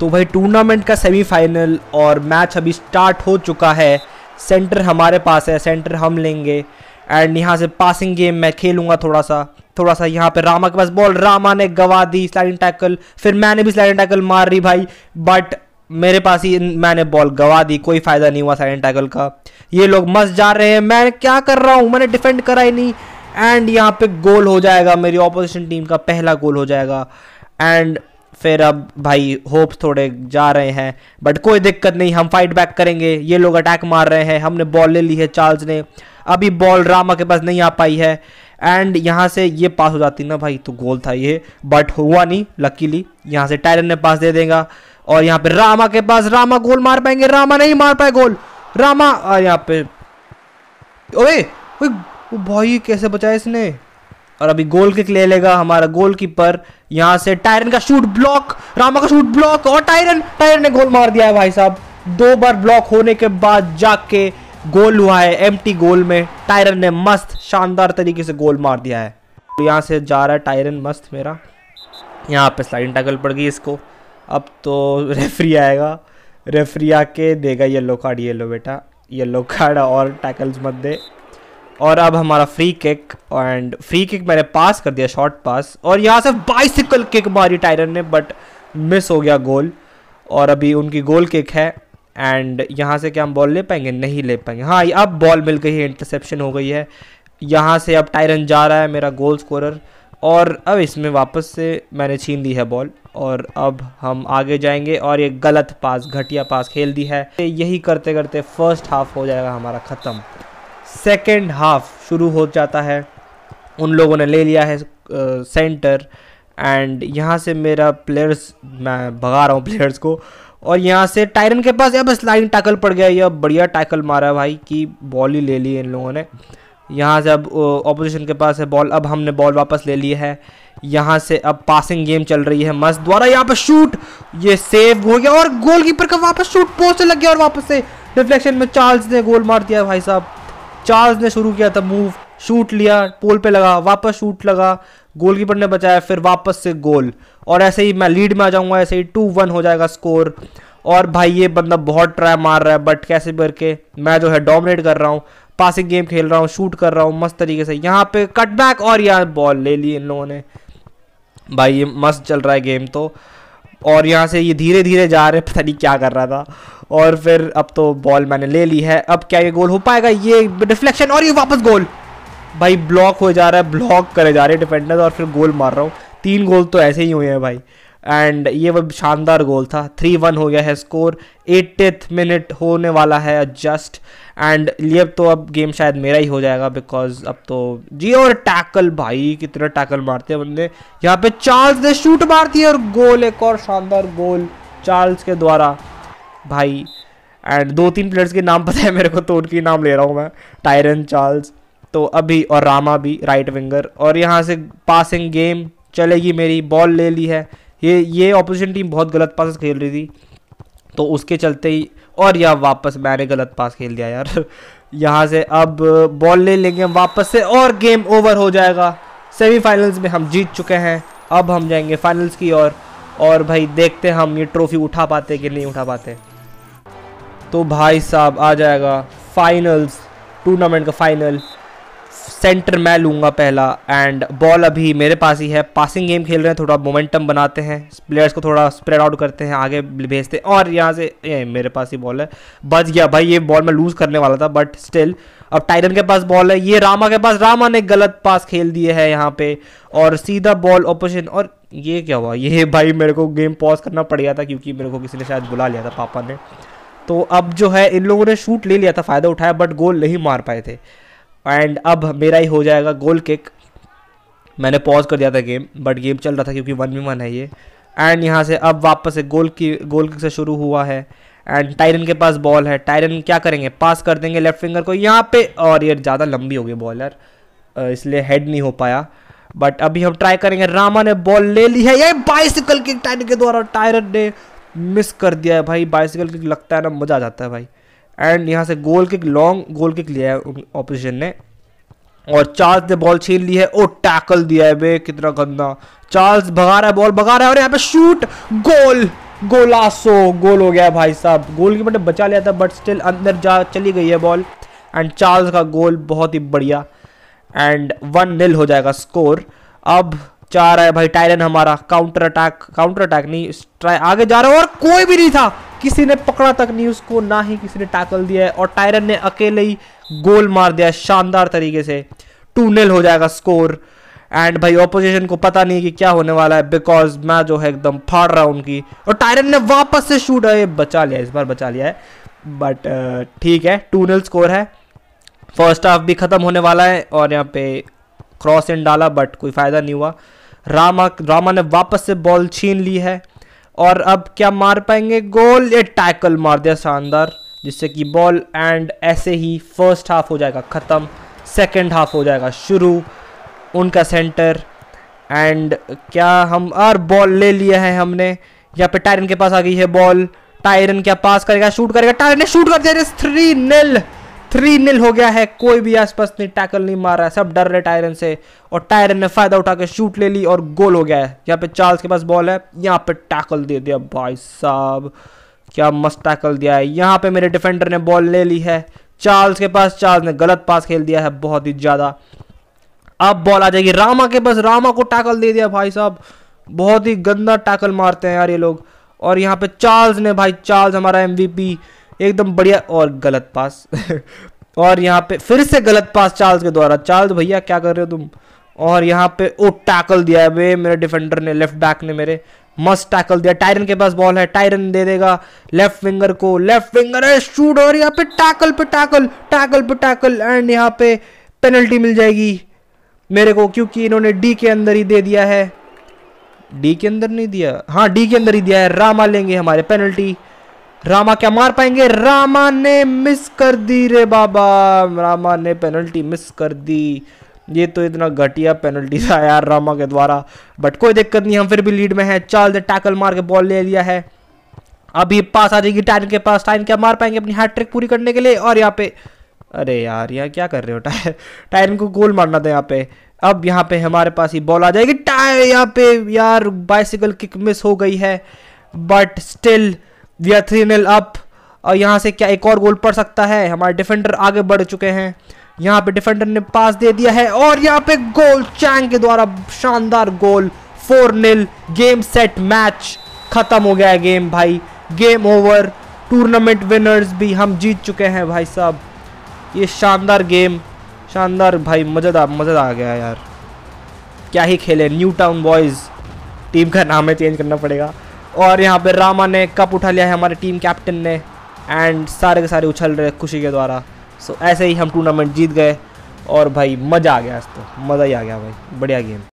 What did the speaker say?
तो भाई टूर्नामेंट का सेमीफाइनल और मैच अभी स्टार्ट हो चुका है सेंटर हमारे पास है सेंटर हम लेंगे एंड यहाँ से पासिंग गेम मैं खेलूंगा थोड़ा सा थोड़ा सा यहाँ पे रामा के पास बॉल रामा ने गवा दी स्लाइडिंग टैकल फिर मैंने भी स्लाइडिंग टैकल मार रही भाई बट मेरे पास ही मैंने बॉल गवा दी कोई फायदा नहीं हुआ स्लाइडिंग टैकल का ये लोग मस्त जा रहे हैं मैं क्या कर रहा हूँ मैंने डिफेंड करा ही नहीं एंड यहाँ पे गोल हो जाएगा मेरी ऑपोजिशन टीम का पहला गोल हो जाएगा एंड फिर अब भाई होप थोड़े जा रहे हैं बट कोई दिक्कत नहीं हम फाइट बैक करेंगे ये लोग अटैक मार रहे हैं हमने बॉल ले ली है चार्ल्स ने अभी बॉल रामा के पास नहीं आ पाई है एंड यहाँ से ये पास हो जाती ना भाई तो गोल था ये बट हुआ नहीं लकीली यहाँ से टायरन ने पास दे देगा और यहाँ पे रामा के पास रामा गोल मार पाएंगे रामा नहीं मार पाए गोल रामा यहाँ पे ओए, ओए भाई कैसे बचाए इसने और अभी गोल किक ले लेगा हमारा गोल कीपर यहाँ से टायरन का शूट ब्लॉक रामा का शूट ब्लॉक और टायरन टायरन ने गोल मार दिया है भाई साहब दो बार ब्लॉक होने के बाद जाके गोल हुआ है एम गोल में टायरन ने मस्त शानदार तरीके से गोल मार दिया है तो यहाँ से जा रहा है टायरन मस्त मेरा यहाँ पे स्लाइडिंग टैकल पड़ गई इसको अब तो रेफरी आएगा रेफरी आके देगा येलो कार्ड येलो बेटा येलो कार्ड और टैकल्स मत दे और अब हमारा free kick and free kick मैंने पास कर दिया शॉर्ट पास और यहाँ से बाइसिकल किक मारी टायरन ने बट मिस हो गया गोल और अभी उनकी गोल किक है एंड यहाँ से क्या हम बॉल ले पाएंगे नहीं ले पाएंगे हाँ अब बॉल मिल गई है इंटरसेप्शन हो गई है यहाँ से अब टायरन जा रहा है मेरा गोल स्कोरर और अब इसमें वापस से मैंने छीन ली है बॉल और अब हम आगे जाएंगे और ये गलत पास घटिया पास खेल दी है यही करते करते फर्स्ट हाफ हो जाएगा हमारा ख़त्म सेकेंड हाफ शुरू हो जाता है उन लोगों ने ले लिया है सेंटर एंड यहाँ से मेरा प्लेयर्स मैं भगा रहा हूँ प्लेयर्स को और यहाँ से टायरन के पास या बस लाइन टैकल पड़ गया यह बढ़िया टैकल मारा भाई कि बॉल ही ले ली इन लोगों ने यहाँ से अब ऑपोजिशन के पास है बॉल अब हमने बॉल वापस ले ली है यहाँ से अब पासिंग गेम चल रही है मस्त द्वारा यहाँ पर शूट ये सेव हो गया और गोलकीपर का वापस शूट पोस्ट लग गया और वापस से रिफ्लेक्शन में चार्ल्स ने गोल मार दिया भाई साहब चार्ल्स ने शुरू किया था मूव शूट लिया पोल पे लगा वापस शूट लगा गोलकीपर ने बचाया फिर वापस से गोल और ऐसे ही मैं लीड में आ जाऊंगा ऐसे ही टू वन हो जाएगा स्कोर और भाई ये बंदा बहुत ट्राई मार रहा है बट कैसे करके मैं जो है डोमिनेट कर रहा हूँ पासिंग गेम खेल रहा हूँ शूट कर रहा हूँ मस्त तरीके से यहाँ पे कटबैक और यहाँ बॉल ले ली इन लोगों ने भाई ये मस्त चल रहा है गेम तो और यहाँ से ये धीरे धीरे जा रहे पता नहीं क्या कर रहा था और फिर अब तो बॉल मैंने ले ली है अब क्या ये गोल हो पाएगा ये डिफ्लेक्शन और ये वापस गोल भाई ब्लॉक हो जा रहा है ब्लॉक करे जा रहे डिफेंडर और फिर गोल मार रहा हूँ तीन गोल तो ऐसे ही हुए हैं भाई एंड ये वो शानदार गोल था थ्री वन हो गया है स्कोर एटीथ मिनट होने वाला है जस्ट एंड ये अब तो अब गेम शायद मेरा ही हो जाएगा बिकॉज अब तो जी और टैकल भाई कितना टैकल मारते हैं बंदे यहाँ पे चार्ल्स ने शूट मारती है और गोल एक और शानदार गोल चार्ल्स के द्वारा भाई एंड दो तीन प्लेयर्स के नाम पता है मेरे को तो उनके नाम ले रहा हूँ मैं टायरन चार्ल्स तो अभी और रामा भी राइट विंगर और यहाँ से पासिंग गेम चलेगी मेरी बॉल ले ली है ये ये ऑपोजिशन टीम बहुत गलत पास खेल रही थी तो उसके चलते ही और यार वापस मैंने गलत पास खेल दिया यार यहाँ से अब बॉल ले लेंगे हम वापस से और गेम ओवर हो जाएगा सेमीफाइनल्स में हम जीत चुके हैं अब हम जाएंगे फाइनल्स की ओर और, और भाई देखते हैं हम ये ट्रॉफी उठा पाते कि नहीं उठा पाते तो भाई साहब आ जाएगा फाइनल्स टूर्नामेंट का फाइनल सेंटर मैं लूँगा पहला एंड बॉल अभी मेरे पास ही है पासिंग गेम खेल रहे हैं थोड़ा मोमेंटम बनाते हैं प्लेयर्स को थोड़ा स्प्रेड आउट करते हैं आगे भेजते हैं और यहाँ से ये मेरे पास ही बॉल है बच गया भाई ये बॉल मैं लूज़ करने वाला था बट स्टिल अब टाइटन के पास बॉल है ये रामा के पास रामा ने गलत पास खेल दिए है यहाँ पे और सीधा बॉल ऑपोजिशन और ये क्या हुआ ये भाई मेरे को गेम पॉज करना पड़ गया था क्योंकि मेरे को किसी ने शायद बुला लिया था पापा ने तो अब जो है इन लोगों ने शूट ले लिया था फ़ायदा उठाया बट गोल नहीं मार पाए थे एंड अब मेरा ही हो जाएगा गोल किक मैंने पॉज कर दिया था गेम बट गेम चल रहा था क्योंकि वन वी वन है ये एंड यहाँ से अब वापस से गोल की गोल किक से शुरू हुआ है एंड टायरन के पास बॉल है टायरन क्या करेंगे पास कर देंगे लेफ्ट फिंगर को यहाँ पे और ये ज़्यादा लंबी हो गई बॉलर इसलिए हेड नहीं हो पाया बट अभी हम ट्राई करेंगे रामा ने बॉल ले ली है ये बाइसिकल किक टायरन के द्वारा टायरन ने मिस कर दिया है भाई बाइसिकल किक लगता है ना मज़ा आ जाता है भाई एंड यहाँ से goal kick long goal kick लिया है ऑपोजिशन ने और चार्ल्स ने बॉल छीन ली है और टैकल दिया है बे कितना गंदा चार्ल्स भगा रहा है बॉल भगा रहा है और यहाँ पे शूट गोल गोलासो गोल हो गया भाई साहब गोल की मतलब बचा लिया था बट स्टिल अंदर जा चली गई है बॉल एंड चार्ल्स का गोल बहुत ही बढ़िया एंड वन निल हो जाएगा स्कोर अब चाह रहा है भाई टाइलन हमारा काउंटर अटैक काउंटर अटैक नहीं आगे जा रहा है और कोई भी नहीं था किसी ने पकड़ा तक नहीं उसको ना ही किसी ने टैकल दिया है और टायरन ने अकेले ही गोल मार दिया शानदार तरीके से टू नेल हो जाएगा स्कोर एंड भाई ऑपोजिशन को पता नहीं कि क्या होने वाला है बिकॉज मैं जो है एकदम फाड़ रहा हूँ उनकी और टायरन ने वापस से शूट है बचा लिया इस बार बचा लिया है बट ठीक है टू स्कोर है फर्स्ट हाफ भी ख़त्म होने वाला है और यहाँ पे क्रॉस इन डाला बट कोई फ़ायदा नहीं हुआ रामा रामा ने वापस से बॉल छीन ली है और अब क्या मार पाएंगे गोल ये टैकल मार दिया शानदार जिससे कि बॉल एंड ऐसे ही फर्स्ट हाफ हो जाएगा ख़त्म सेकंड हाफ हो जाएगा शुरू उनका सेंटर एंड क्या हम और बॉल ले लिया है हमने यहाँ पे टायरन के पास आ गई है बॉल टायरन क्या पास करेगा शूट करेगा टायरन ने शूट कर दिया थ्री नेल थ्री निल हो गया है कोई भी आसपास ने टैकल नहीं मारा सब डर रहे टायरन से और टायरन ने फायदा उठा के शूट ले ली और गोल हो गया है यहाँ पे चार्ल्स के पास बॉल है यहाँ पे टैकल दे दिया भाई साहब क्या मस्त टैकल दिया है यहाँ पे मेरे डिफेंडर ने बॉल ले ली है चार्ल्स के पास चार्ल्स ने गलत पास खेल दिया है बहुत ही ज़्यादा अब बॉल आ जाएगी रामा के पास रामा को टैकल दे दिया भाई साहब बहुत ही गंदा टैकल मारते हैं यार ये लोग और यहाँ पे चार्ल्स ने भाई चार्ल्स हमारा एमवीपी एकदम बढ़िया और गलत पास और यहाँ पे फिर से गलत पास चार्ल्स के द्वारा चार्ल्स भैया क्या कर रहे हो तुम और यहाँ पे ओ टैकल दिया है वे मेरे डिफेंडर ने लेफ्ट बैक ने मेरे मस्त टैकल दिया टायरन के पास बॉल है टायरन दे देगा लेफ्ट विंगर को लेफ्ट विंगर है शूट और यहाँ पे टैकल पे टैकल टैकल पे टैकल एंड यहाँ पे पेनल्टी मिल जाएगी मेरे को क्योंकि इन्होंने डी के अंदर ही दे दिया है डी के अंदर नहीं दिया हाँ डी के अंदर ही दिया है रामा लेंगे हमारे पेनल्टी रामा क्या मार पाएंगे रामा ने मिस कर दी रे बाबा रामा ने पेनल्टी मिस कर दी ये तो इतना घटिया पेनल्टी था यार रामा के द्वारा बट कोई दिक्कत नहीं हम फिर भी लीड में हैं चार्ल्स ने टैकल मार के बॉल ले लिया है अभी पास आ जाएगी टाइन के पास टाइन क्या मार पाएंगे अपनी हैट्रिक पूरी करने के लिए और यहाँ पे अरे यार यहाँ क्या कर रहे हो टायर टाइन को गोल मारना था यहाँ पे अब यहाँ पे हमारे पास ही बॉल आ जाएगी टाइम यहाँ पे यार बाइसिकल किक मिस हो गई है but still we are three nil up और यहाँ से क्या एक और गोल पड़ सकता है हमारे डिफेंडर आगे बढ़ चुके हैं यहाँ पे डिफेंडर ने पास दे दिया है और यहाँ पे गोल चैंग के द्वारा शानदार goal four nil game set match खत्म हो गया है गेम भाई गेम ओवर टूर्नामेंट विनर्स भी हम जीत चुके हैं भाई साहब ये शानदार गेम शानदार भाई मज़ेदार मज़ा आ गया यार क्या ही खेले न्यू टाउन बॉयज़ टीम का नाम है चेंज करना पड़ेगा और यहाँ पे रामा ने कप उठा लिया है हमारे टीम कैप्टन ने एंड सारे के सारे उछल रहे खुशी के द्वारा सो ऐसे ही हम टूर्नामेंट जीत गए और भाई मज़ा आ गया इस तो मज़ा ही आ गया भाई बढ़िया गेम